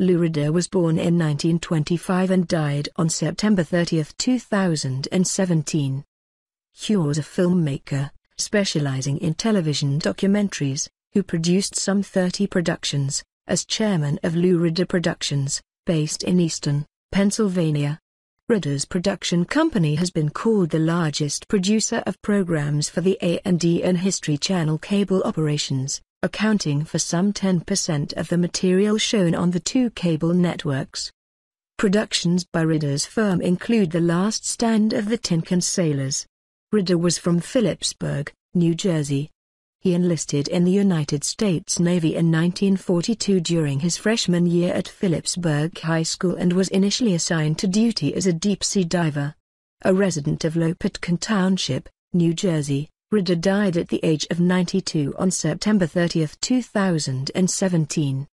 Lurida was born in 1925 and died on September 30, 2017. Hugh was a filmmaker, specializing in television documentaries, who produced some 30 productions, as chairman of Lurida Productions, based in Easton, Pennsylvania. Ridder's production company has been called the largest producer of programs for the A&D and History Channel cable operations accounting for some 10% of the material shown on the two cable networks. Productions by Ridder's firm include The Last Stand of the Tinkin Sailors. Ridder was from Phillipsburg, New Jersey. He enlisted in the United States Navy in 1942 during his freshman year at Phillipsburg High School and was initially assigned to duty as a deep-sea diver. A resident of Lopatkin Township, New Jersey, Rida died at the age of 92 on September 30, 2017.